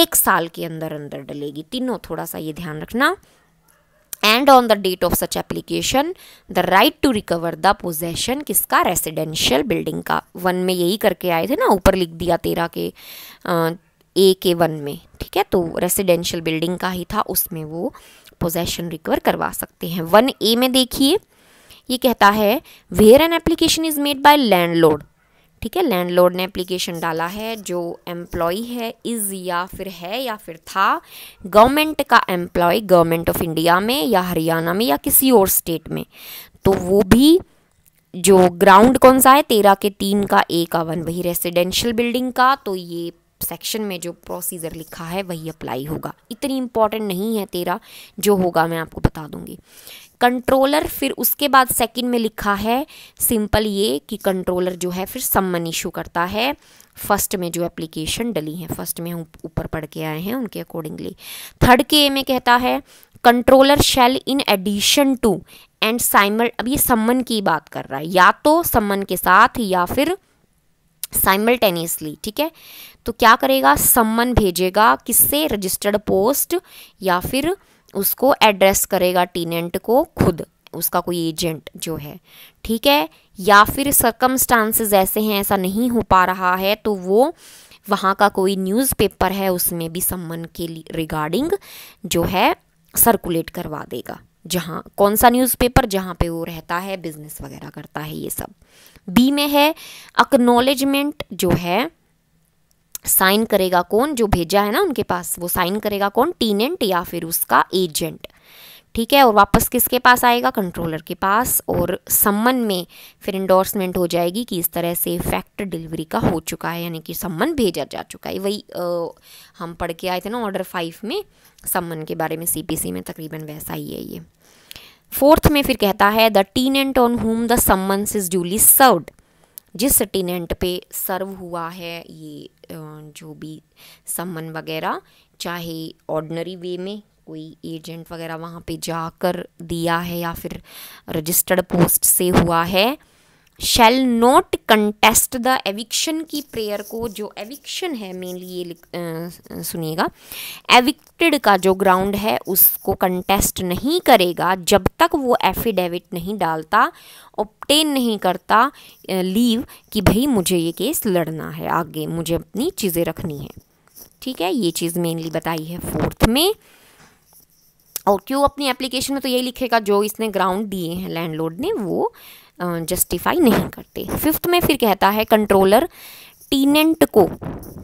एक साल के अंदर अंदर डलेगी तीनों थोड़ा सा ये ध्यान रखना and on the date of such application the right to recover the possession किसका रेसिडेंशियल बिल्डिंग का वन में यही करके आए थे ना ऊपर लिख दिया तेरह के ए के वन में ठीक है तो रेसिडेंशियल बिल्डिंग का ही था उसमें वो पोजेशन रिकवर करवा सकते हैं वन ए में देखिए ये कहता है where an application is made by lord ठीक है लैंडलॉर्ड ने एप्लीकेशन डाला है जो एम्प्लॉय है इज़ या फिर है या फिर था गवर्नमेंट का एम्प्लॉय गवर्नमेंट ऑफ इंडिया में या हरियाणा में या किसी और स्टेट में तो वो भी जो ग्राउंड कौन सा है तेरह के तीन का ए का वन वही रेसिडेंशियल बिल्डिंग का तो ये सेक्शन में जो प्रोसीजर लिखा है वही अप्लाई होगा इतनी इम्पॉर्टेंट नहीं है तेरा जो होगा मैं आपको बता दूंगी कंट्रोलर फिर उसके बाद सेकंड में लिखा है सिंपल ये कि कंट्रोलर जो है फिर सम्मन इशू करता है फर्स्ट में जो एप्लीकेशन डली है फर्स्ट में हम ऊपर पढ़ के आए हैं उनके अकॉर्डिंगली थर्ड के ए में कहता है controller shall in addition to and साइमल अब ये सम्मन की बात कर रहा है या तो सम्मन के साथ या फिर साइमल्टेनियसली ठीक है तो क्या करेगा सम्मन भेजेगा किससे रजिस्टर्ड पोस्ट या फिर उसको एड्रेस करेगा टीनेंट को खुद उसका कोई एजेंट जो है ठीक है या फिर सर्कमस्टांसेस ऐसे हैं ऐसा नहीं हो पा रहा है तो वो वहाँ का कोई न्यूज़पेपर है उसमें भी सम्मन के रिगार्डिंग जो है सर्कुलेट करवा देगा जहाँ कौन सा न्यूज़पेपर जहाँ पे वो रहता है बिजनेस वगैरह करता है ये सब बी में है अक्नोलेजमेंट जो है साइन करेगा कौन जो भेजा है ना उनके पास वो साइन करेगा कौन टीनेंट या फिर उसका एजेंट ठीक है और वापस किसके पास आएगा कंट्रोलर के पास और सम्मन में फिर इंडोर्समेंट हो जाएगी कि इस तरह से फैक्ट डिलीवरी का हो चुका है यानी कि सम्मन भेजा जा चुका है वही आ, हम पढ़ के आए थे ना ऑर्डर फाइव में सम्मन के बारे में सीपीसी में तकरीबन वैसा ही है ये फोर्थ में फिर कहता है the tenant on whom the summon is duly served जिस टिनेंट पे सर्व हुआ है ये जो भी सम्मन वगैरह चाहे ऑर्डनरी वे में कोई एजेंट वगैरह वहाँ पे जाकर दिया है या फिर रजिस्टर्ड पोस्ट से हुआ है shall not contest the eviction की प्रेयर को जो एविक्शन है मेनली ये सुनिएगा एविक्टेड का जो ग्राउंड है उसको कंटेस्ट नहीं करेगा जब तक वो एफिडेविट नहीं डालता ऑप्टेन नहीं करता लीव कि भाई मुझे ये केस लड़ना है आगे मुझे अपनी चीज़ें रखनी है ठीक है ये चीज़ मेनली बताई है फोर्थ में और क्यों अपनी एप्लीकेशन में तो यही लिखेगा जो इसने ग्राउंड दिए हैं लैंडलॉर्ड ने वो जस्टिफाई नहीं करते फिफ्थ में फिर कहता है कंट्रोलर टीनेंट को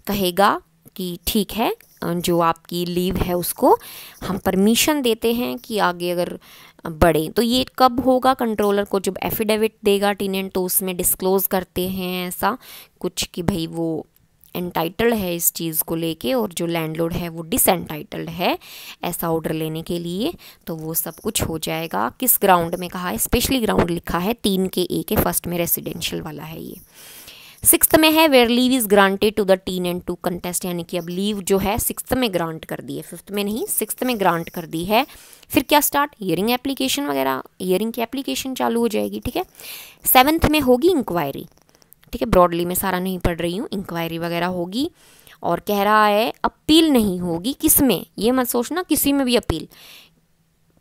कहेगा कि ठीक है जो आपकी लीव है उसको हम परमिशन देते हैं कि आगे अगर बढ़े तो ये कब होगा कंट्रोलर को जब एफिडेविट देगा टीनेंट तो उसमें डिस्क्लोज़ करते हैं ऐसा कुछ कि भाई वो एंटाइटल्ड है इस चीज़ को लेके और जो लैंडलॉर्ड है वो डिसएंटाइटल्ड है ऐसा ऑर्डर लेने के लिए तो वो सब कुछ हो जाएगा किस ग्राउंड में कहा है स्पेशली ग्राउंड लिखा है तीन के ए के फर्स्ट में रेसिडेंशियल वाला है ये सिक्स में है where leave is granted to the tenant to contest यानी कि अब लीव जो है सिक्स में ग्रांट कर दी है फिफ्थ में नहीं सिक्स में ग्रांट कर दी है फिर क्या स्टार्ट ईयरिंग एप्लीकेशन वगैरह ईयरिंग की एप्लीकेशन चालू हो जाएगी ठीक है सेवन्थ में होगी इंक्वायरी ठीक है ब्रॉडली मैं सारा नहीं पढ़ रही हूँ इंक्वायरी वगैरह होगी और कह रहा है अपील नहीं होगी किस में ये मत सोचना किसी में भी अपील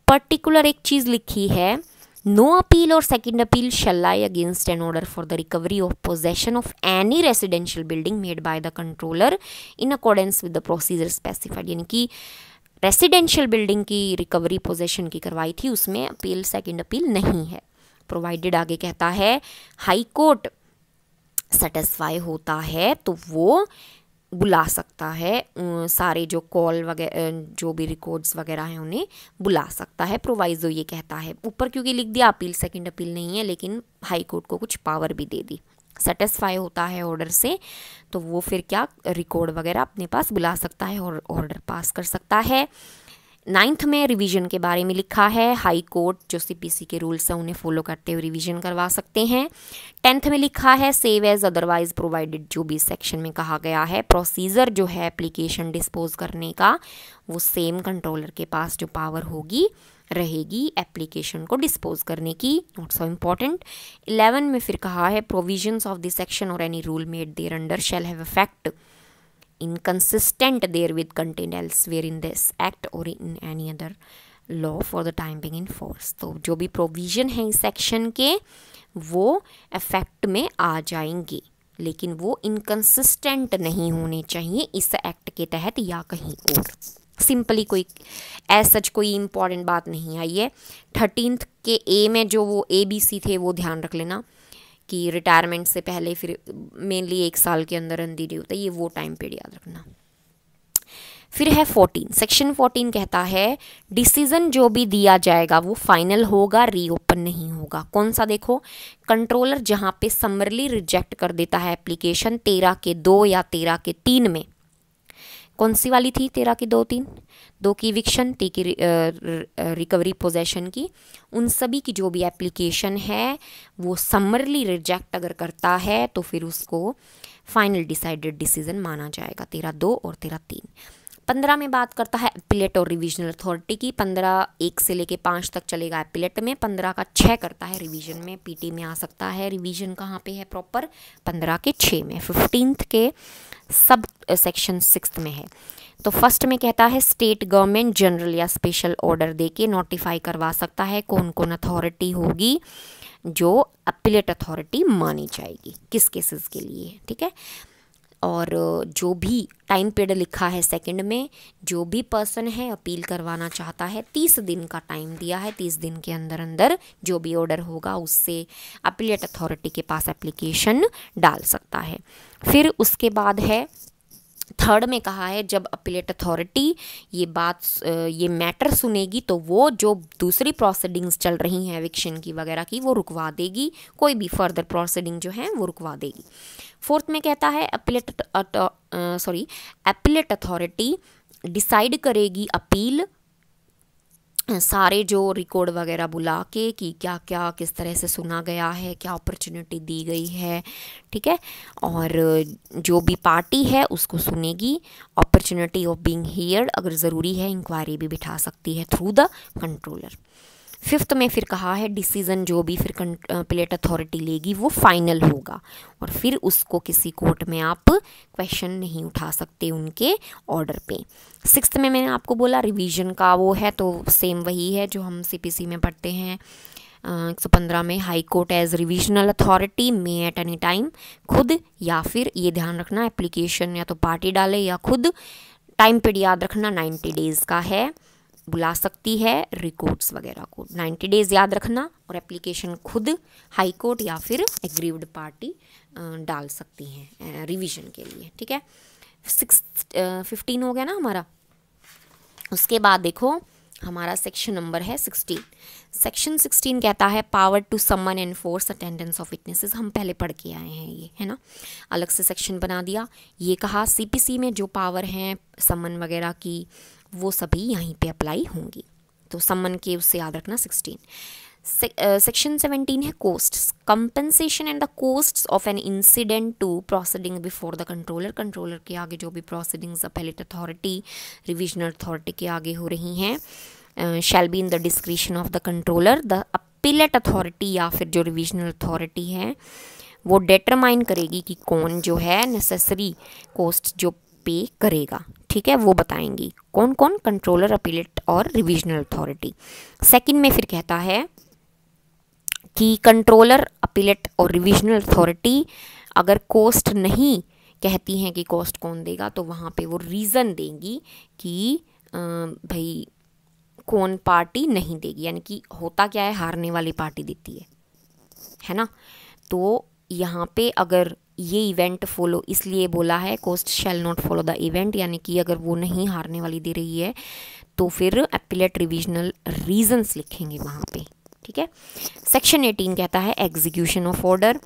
पर्टिकुलर एक चीज़ लिखी है no appeal or second appeal shall lie against an order for the recovery of possession of any residential building made by the controller in accordance with the procedure specified यानी कि residential building की recovery possession की करवाई थी उसमें appeal second appeal नहीं है provided आगे कहता है हाई कोर्ट सेटिस्फाई होता है तो वो बुला सकता है सारे जो कॉल वगैरह जो भी रिकॉर्ड्स वगैरह हैं उन्हें बुला सकता है प्रोवाइजो ये कहता है ऊपर क्योंकि लिख दिया अपील सेकंड अपील नहीं है लेकिन हाई कोर्ट को कुछ पावर भी दे दी सेटिस्फाई होता है ऑर्डर से तो वो फिर क्या रिकॉर्ड वगैरह अपने पास बुला सकता है और ऑर्डर पास कर सकता है नाइन्थ में रिवीजन के बारे में लिखा है हाई कोर्ट जो सीपीसी के रूल्स हैं उन्हें फॉलो करते हुए रिवीजन करवा सकते हैं टेंथ में लिखा है सेव एज अदरवाइज प्रोवाइडेड जो भी सेक्शन में कहा गया है प्रोसीजर जो है एप्लीकेशन डिस्पोज करने का वो सेम कंट्रोलर के पास जो पावर होगी रहेगी एप्लीकेशन को डिस्पोज करने की नॉट सो इम्पॉर्टेंट इलेवन में फिर कहा है provision of the section or any rule made thereunder shall have effect inconsistent there with contained elsewhere in this act or in any other law for the time being in force तो जो भी provision है इस section के वो effect में आ जाएंगे लेकिन वो inconsistent नहीं होने चाहिए इस act के तहत या कहीं और सिंपली कोई एज सच कोई इंपॉर्टेंट बात नहीं आई है थर्टीनथ के ए में जो वो ए बी सी थे वो ध्यान रख लेना कि रिटायरमेंट से पहले फिर मेनली एक साल के अंदर अंधेरे होता है ये वो टाइम पीरियड याद रखना फिर है फोर्टीन सेक्शन फोर्टीन कहता है डिसीजन जो भी दिया जाएगा वो फाइनल होगा रीओपन नहीं होगा कौन सा देखो कंट्रोलर जहाँ पे समरली रिजेक्ट कर देता है एप्लीकेशन तेरह के दो या तेरह के तीन में कौन सी वाली थी तेरह की दो तीन दो की विक्शन टी की रिकवरी पोजेशन की उन सभी की जो भी एप्लीकेशन है वो समरली रिजेक्ट अगर करता है तो फिर उसको फाइनल डिसाइडेड डिसीजन माना जाएगा तेरह दो और तेरह तीन पंद्रह में बात करता है एपिलेट और रिविजनल अथॉरिटी की पंद्रह एक से लेके पाँच तक चलेगा एपिलेट में पंद्रह का छः करता है रिविज़न में पी में आ सकता है रिविजन कहाँ पर है प्रॉपर पंद्रह के छः में फिफ्टींथ के सब सेक्शन सिक्स में है तो फर्स्ट में कहता है स्टेट गवर्नमेंट जनरल या स्पेशल ऑर्डर दे के नोटिफाई करवा सकता है कौन कौन अथॉरिटी होगी जो अपिलेट अथॉरिटी मानी जाएगी किस केसेस के लिए ठीक है और जो भी टाइम पीरियड लिखा है सेकंड में जो भी पर्सन है अपील करवाना चाहता है तीस दिन का टाइम दिया है तीस दिन के अंदर अंदर जो भी ऑर्डर होगा उससे अपीलेट अथॉरिटी के पास एप्लीकेशन डाल सकता है फिर उसके बाद है थर्ड में कहा है जब अपीलेट अथॉरिटी ये बात ये मैटर सुनेगी तो वो जो दूसरी प्रोसीडिंग्स चल रही हैं एविक्शन की वगैरह की वो रुकवा देगी कोई भी फर्दर प्रोसीडिंग जो है वो रुकवा देगी फोर्थ में कहता है appellate sorry appellate authority decide करेगी अपील सारे जो रिकॉर्ड वगैरह बुला के कि क्या क्या किस तरह से सुना गया है क्या अपॉर्चुनिटी दी गई है ठीक है और जो भी पार्टी है उसको सुनेगी अपॉर्चुनिटी ऑफ बीइंग हियर अगर ज़रूरी है इंक्वायरी भी बिठा सकती है थ्रू द कंट्रोलर फिफ्थ में फिर कहा है डिसीज़न जो भी फिर प्लेट अथॉरिटी लेगी वो फाइनल होगा और फिर उसको किसी कोर्ट में आप क्वेश्चन नहीं उठा सकते उनके ऑर्डर पे सिक्स में मैंने आपको बोला रिवीजन का वो है तो सेम वही है जो हम सी में पढ़ते हैं एक सौ पंद्रह में high court as revisional authority may at any time खुद या फिर ये ध्यान रखना एप्लीकेशन या तो पार्टी डाले या खुद टाइम पीरियड याद रखना नाइन्टी डेज़ का है बुला सकती है रिकॉर्ड्स वगैरह को 90 डेज याद रखना और एप्लीकेशन खुद हाई कोर्ट या फिर एग्रीव्ड पार्टी डाल सकती हैं रिवीजन के लिए ठीक है सिक्स फिफ्टीन हो गया ना हमारा उसके बाद देखो हमारा सेक्शन नंबर है सिक्सटीन सेक्शन सिक्सटीन कहता है power to summon enforce attendance of witnesses हम पहले पढ़ के आए हैं ये है ना अलग से सेक्शन बना दिया ये कहा सीपीसी में जो पावर हैं समन वगैरह की वो सभी यहीं पे अप्लाई होंगी तो सम्मन के उससे याद रखना सिक्सटीन सेक्शन सेवेंटीन है cost compensation and the cost of an incident to proceeding before the controller controller के आगे जो भी proceedings appellate authority revisional authority के आगे हो रही हैं shall be in the description of the controller the appellate authority या फिर जो रिविजनल अथॉरिटी है वो डिटरमाइन करेगी कि कौन जो है नेसेसरी कोस्ट जो पे करेगा ठीक है वो बताएंगी कौन कौन कंट्रोलर अपीलेट और रिविजनल अथॉरिटी सेकंड में फिर कहता है कि कंट्रोलर अपीलेट और रिविजनल अथॉरिटी अगर कोस्ट नहीं कहती हैं कि कॉस्ट कौन देगा तो वहाँ पे वो रीज़न देंगी कि भाई कौन पार्टी नहीं देगी यानी कि होता क्या है हारने वाली पार्टी देती है है ना तो यहाँ पे अगर ये इवेंट फॉलो इसलिए बोला है cost shall not follow the event यानी कि अगर वो नहीं हारने वाली दे रही है तो फिर एपिलेट रिविजनल रीजन्स लिखेंगे वहाँ पे ठीक है सेक्शन एटीन कहता है एग्जीक्यूशन ऑफ ऑर्डर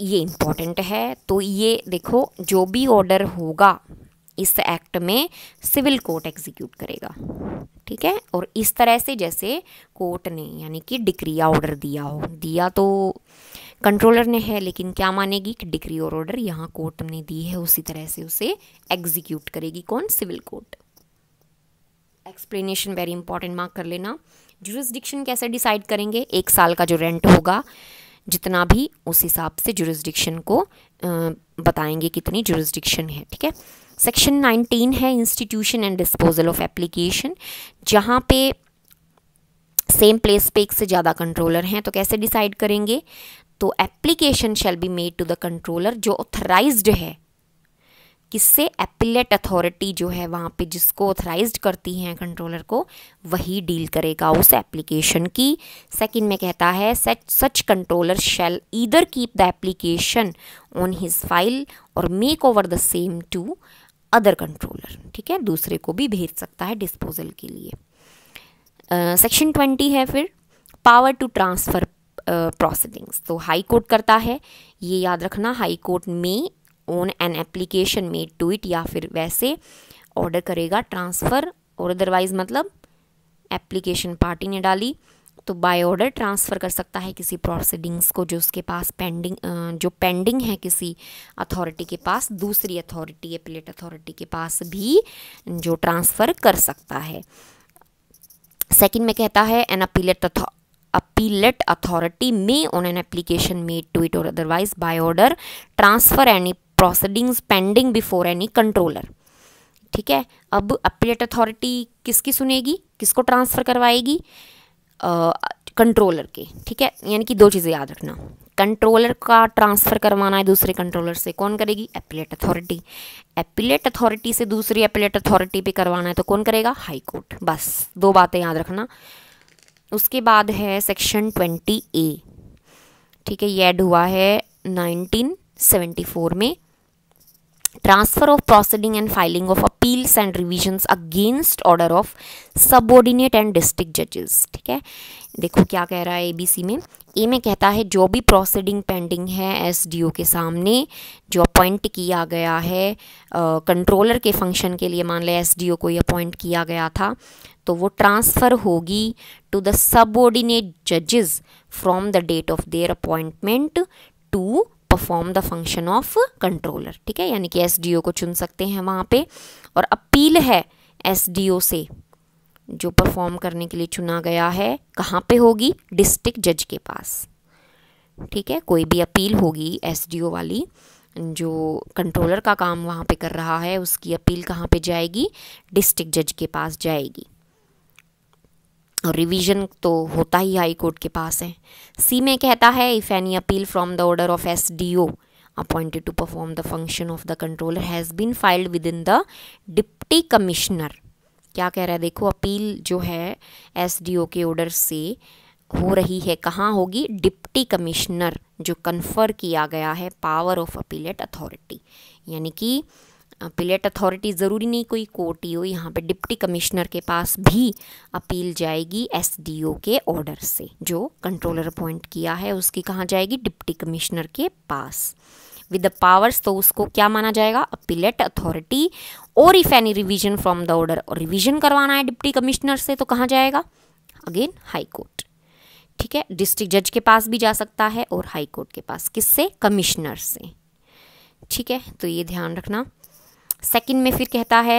ये इम्पॉर्टेंट है तो ये देखो जो भी ऑर्डर होगा इस एक्ट में सिविल कोर्ट एग्जीक्यूट करेगा ठीक है और इस तरह से जैसे कोर्ट ने यानी कि डिक्रिया ऑर्डर दिया हो दिया तो कंट्रोलर ने है लेकिन क्या मानेगी कि डिग्री और ऑर्डर यहाँ कोर्ट ने दी है उसी तरह से उसे एग्जीक्यूट करेगी कौन civil court explanation very important mark कर लेना जुरिस्डिक्शन कैसे डिसाइड करेंगे एक साल का जो रेंट होगा जितना भी उस हिसाब से जुरिस्डिक्शन को बताएंगे कितनी जुरिस्डिक्शन है ठीक है सेक्शन 19 है institution and disposal of application जहाँ पे सेम प्लेस पे एक से ज़्यादा कंट्रोलर हैं तो कैसे डिसाइड करेंगे तो application shall be made to the controller जो ऑथराइज्ड है किससे एपिलेट अथॉरिटी जो है वहाँ पे जिसको ऑथराइज करती हैं कंट्रोलर को वही डील करेगा उस एप्लीकेशन की सेकंड में कहता है such such controller shall either keep the application on his file or make over the same to other controller ठीक है दूसरे को भी भेज सकता है डिस्पोजल के लिए सेक्शन uh, ट्वेंटी है फिर पावर टू ट्रांसफ़र प्रोसीडिंग्स तो हाई कोर्ट करता है ये याद रखना high court may on an application made to it या फिर वैसे ऑर्डर करेगा ट्रांसफ़र और अदरवाइज़ मतलब एप्लीकेशन पार्टी ने डाली तो बाय ऑर्डर ट्रांसफ़र कर सकता है किसी प्रोसीडिंग्स को जो उसके पास पेंडिंग जो पेंडिंग है किसी अथॉरिटी के पास दूसरी अथॉरिटी एपिलेट अथॉरिटी के पास भी जो ट्रांसफ़र कर सकता है सेकंड में कहता है an appellate appellate authority may on an application made to it or otherwise by order transfer any proceedings pending before any controller ठीक है अब अपीलेट अथॉरिटी किसकी सुनेगी किसको ट्रांसफ़र करवाएगी कंट्रोलर के ठीक है यानी कि दो चीज़ें याद रखना कंट्रोलर का ट्रांसफ़र करवाना है दूसरे कंट्रोलर से कौन करेगी एपिलेट अथॉरिटी एपिलेट अथॉरिटी से दूसरी एपिलेट अथॉरिटी पे करवाना है तो कौन करेगा हाई कोर्ट बस दो बातें याद रखना उसके बाद है सेक्शन ट्वेंटी ए ठीक है ये ऐड हुआ है 1974 में transfer of proceeding and filing of appeals and revisions against order of subordinate and district जजेस ठीक है देखो क्या कह रहा है एबीसी में ए में कहता है जो भी प्रोसीडिंग पेंडिंग है एसडीओ के सामने जो अपॉइंट किया गया है कंट्रोलर के फंक्शन के लिए मान लें ओ को अपॉइंट किया गया था तो वो ट्रांसफ़र होगी टू द सबऑर्डिनेट जजेस from the date of their appointment to perform the function of controller ठीक है यानी कि एस को चुन सकते हैं वहाँ पे और अपील है एस से जो परफॉर्म करने के लिए चुना गया है कहाँ पे होगी डिस्ट्रिक्ट जज के पास ठीक है कोई भी अपील होगी एस वाली जो कंट्रोलर का काम वहाँ पे कर रहा है उसकी अपील कहाँ पे जाएगी डिस्ट्रिक्ट जज के पास जाएगी रिवीजन तो होता ही हाई कोर्ट के पास है सी में कहता है if any appeal from the order of S D O appointed to perform the function of the controller has been filed within the deputy commissioner क्या कह रहा है देखो अपील जो है एस डी ओ के ऑर्डर से हो रही है कहाँ होगी डिप्टी कमिश्नर जो कन्फर किया गया है पावर ऑफ अपीलेट अथॉरिटी यानी कि अपीलेट अथॉरिटी ज़रूरी नहीं कोई कोर्ट ही हो यहाँ पे डिप्टी कमिश्नर के पास भी अपील जाएगी एसडीओ के ऑर्डर से जो कंट्रोलर अपॉइंट किया है उसकी कहाँ जाएगी डिप्टी कमिश्नर के पास विद द पावर्स तो उसको क्या माना जाएगा अपीलेट अथॉरिटी और if any revision from the order और रिविजन करवाना है डिप्टी कमिश्नर से तो कहाँ जाएगा अगेन हाई कोर्ट ठीक है डिस्ट्रिक्ट जज के पास भी जा सकता है और हाई कोर्ट के पास किससे कमिश्नर से ठीक है तो ये ध्यान रखना सेकंड में फिर कहता है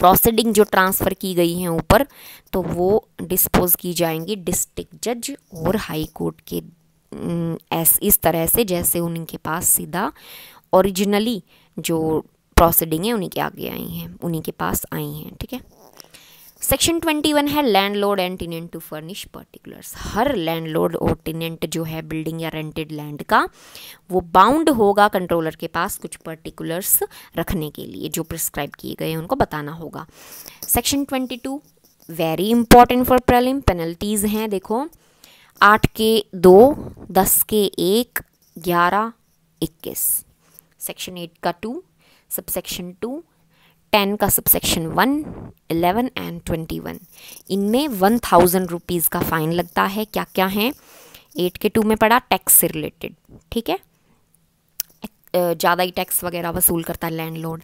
प्रोसीडिंग जो ट्रांसफ़र की गई हैं ऊपर तो वो डिस्पोज की जाएंगी डिस्ट्रिक्ट जज और हाई कोर्ट के एस इस तरह से जैसे उनके पास सीधा ओरिजिनली जो प्रोसीडिंग है उन्हीं के आगे आई हैं उन्हीं के पास आई हैं ठीक है सेक्शन ट्वेंटी वन है landlord and tenant to furnish particulars हर लैंड लोड और टिनेंट जो है बिल्डिंग या रेंटेड लैंड का वो बाउंड होगा कंट्रोलर के पास कुछ पर्टिकुलर्स रखने के लिए जो प्रिस्क्राइब किए गए उनको बताना होगा section twenty two very important for prelim penalties हैं देखो आठ के दो दस के एक ग्यारह इक्कीस सेक्शन एट का two subsection two ten का subsection one eleven and twenty one इनमें वन थाउजेंड रुपीज़ का फ़ाइन लगता है क्या क्या है एट के टू में पड़ा टैक्स से रिलेटेड ठीक है ज़्यादा ही टैक्स वगैरह वसूल करता है लैंड लोड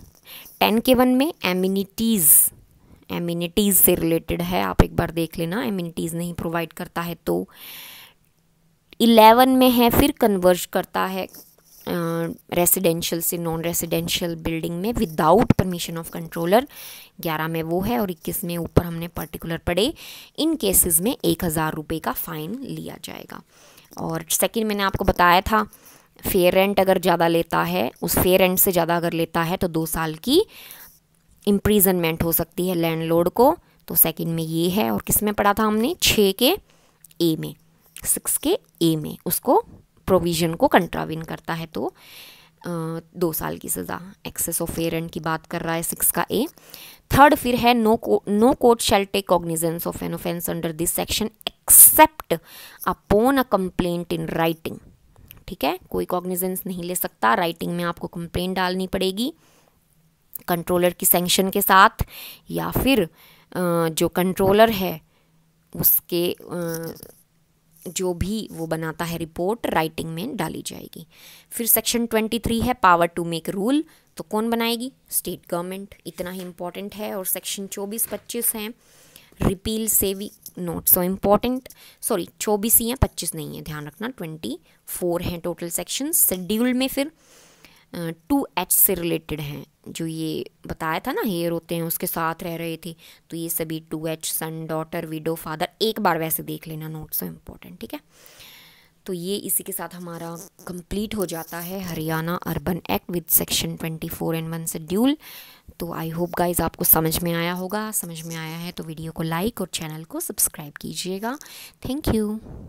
टेन के वन में एम्यूनिटीज़ एम्यूनिटीज़ से रिलेटेड है आप एक बार देख लेना एम्यूनिटीज़ नहीं प्रोवाइड करता है तो इलेवन में है फिर कन्वर्ज करता है रेसिडेंशियल से नॉन रेसिडेंशियल बिल्डिंग में विदाउट परमिशन ऑफ कंट्रोलर 11 में वो है और 21 में ऊपर हमने पर्टिकुलर पढ़े इन केसेस में एक हज़ार रुपये का फ़ाइन लिया जाएगा और सेकंड मैंने आपको बताया था फेयर रेंट अगर ज़्यादा लेता है उस फेयर रेंट से ज़्यादा अगर लेता है तो दो साल की इम्प्रीजनमेंट हो सकती है लोड को तो सेकेंड में ये है और किस में पढ़ा था हमने छः के ए में सिक्स के ए में उसको प्रोविज़न को कंट्राविन करता है तो दो साल की सज़ा एक्सेस ऑफ फेयर एंड की बात कर रहा है सिक्स का ए थर्ड फिर है नो को no court shall take cognizance of an offence under this section except upon a complaint in writing ठीक है कोई कॉग्निजेंस नहीं ले सकता राइटिंग में आपको कंप्लेंट डालनी पड़ेगी कंट्रोलर की सेंक्शन के साथ या फिर जो कंट्रोलर है उसके जो भी वो बनाता है रिपोर्ट राइटिंग में डाली जाएगी फिर सेक्शन ट्वेंटी थ्री है पावर टू मेक रूल तो कौन बनाएगी स्टेट गवर्नमेंट इतना ही इम्पॉर्टेंट है और सेक्शन चौबीस पच्चीस हैं रिपील सेवी नॉट सो इम्पॉर्टेंट सॉरी चौबीस ही हैं पच्चीस नहीं है ध्यान रखना ट्वेंटी फोर हैं टोटल सेक्शन शेड्यूल में फिर टू एच से रिलेटेड हैं जो ये बताया था ना हेयर होते हैं उसके साथ रह रहे थे तो ये सभी two H son daughter widow father एक बार वैसे देख लेना नोट सो इम्पोर्टेंट ठीक है तो ये इसी के साथ हमारा कंप्लीट हो जाता है Haryana urban act with section 24 and one schedule तो आई होप गाइज आपको समझ में आया होगा समझ में आया है तो वीडियो को लाइक और चैनल को सब्सक्राइब कीजिएगा थैंक यू